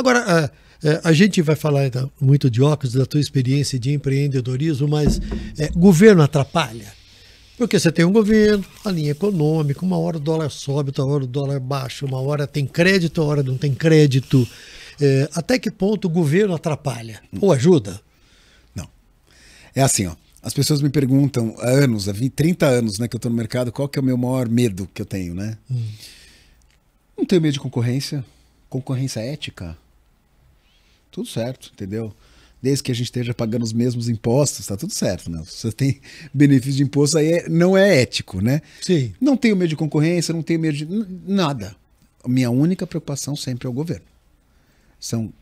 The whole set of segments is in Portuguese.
Agora, a, eh, eh, a gente vai falar então, muito de óculos, da tua experiência de empreendedorismo, mas é, governo atrapalha? Porque você tem um governo, a linha econômica, uma hora o dólar sobe, outra hora o dólar baixa, uma hora tem crédito, outra hora não tem crédito. É, até que ponto o governo atrapalha ou ajuda? Não. É assim, ó. As pessoas me perguntam há anos, há 30 anos né, que eu estou no mercado, qual que é o meu maior medo que eu tenho, né? Hum. Não tenho medo de concorrência. Concorrência ética tudo certo, entendeu? Desde que a gente esteja pagando os mesmos impostos, tá tudo certo, né? Se você tem benefício de imposto, aí é, não é ético, né? Sim. Não tenho medo de concorrência, não tenho medo de nada. Minha única preocupação sempre é o governo. São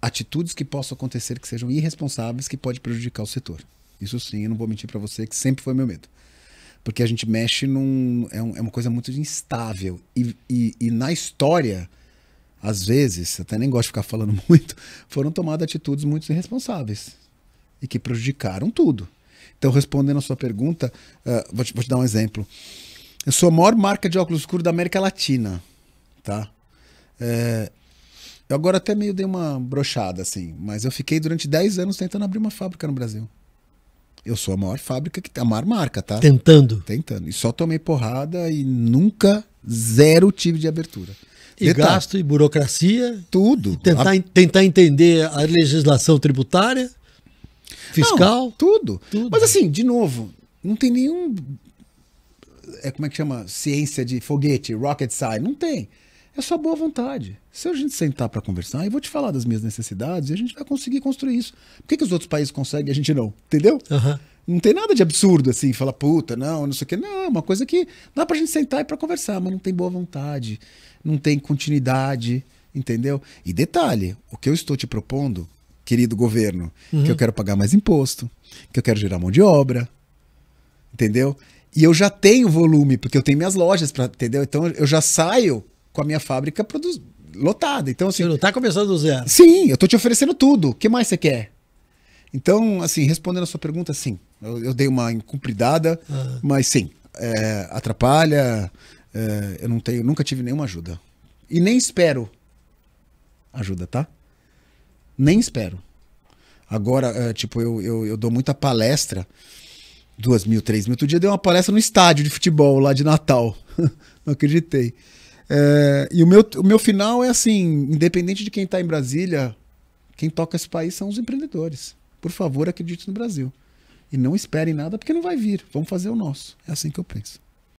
atitudes que possam acontecer que sejam irresponsáveis, que podem prejudicar o setor. Isso sim, eu não vou mentir para você, que sempre foi meu medo. Porque a gente mexe num. É, um, é uma coisa muito instável. E, e, e na história às vezes, até nem gosto de ficar falando muito, foram tomadas atitudes muito irresponsáveis e que prejudicaram tudo. Então, respondendo a sua pergunta, uh, vou, te, vou, te, dar um exemplo. Eu sou a maior marca de óculos escuros da América Latina, tá? É, eu agora até meio dei uma brochada, assim, mas eu fiquei durante 10 anos tentando abrir uma fábrica no Brasil. Eu sou a maior fábrica, que, a maior marca, tá? Tentando? Tentando. E só tomei porrada e nunca, zero tive de abertura. E gasto, e burocracia. Tudo. E tentar, a... tentar entender a legislação tributária, fiscal. Não, tudo. tudo. Mas assim, de novo, não tem nenhum. É, como é que chama? Ciência de foguete, rocket science. Não tem. É só boa vontade. Se a gente sentar para conversar, eu vou te falar das minhas necessidades e a gente vai conseguir construir isso. Por que, que os outros países conseguem e a gente não? Entendeu? Uhum. Não tem nada de absurdo assim, falar puta, não, não sei o quê. Não, é uma coisa que dá pra gente sentar e pra conversar, mas não tem boa vontade, não tem continuidade, entendeu? E detalhe, o que eu estou te propondo, querido governo, uhum. que eu uhum. quero pagar mais imposto, que eu quero gerar mão de obra, entendeu? E eu já tenho volume, porque eu tenho minhas lojas, pra, entendeu? Então eu já saio com a minha fábrica produz... lotada. Então, assim. Você não tá começando do zero. Sim, eu tô te oferecendo tudo. O que mais você quer? Então, assim, respondendo a sua pergunta, sim. Eu, eu dei uma incumpridada, ah. mas sim, é, atrapalha. É, eu não tenho, nunca tive nenhuma ajuda. E nem espero ajuda, tá? Nem espero. Agora, é, tipo, eu, eu, eu, dou muita palestra, duas mil, três mil. Outro dia eu dei uma palestra no estádio de futebol lá de Natal. não acreditei. É, e o meu, o meu final é assim: independente de quem está em Brasília, quem toca esse país são os empreendedores. Por favor, acredite no Brasil. E não esperem nada porque não vai vir. Vamos fazer o nosso. É assim que eu penso.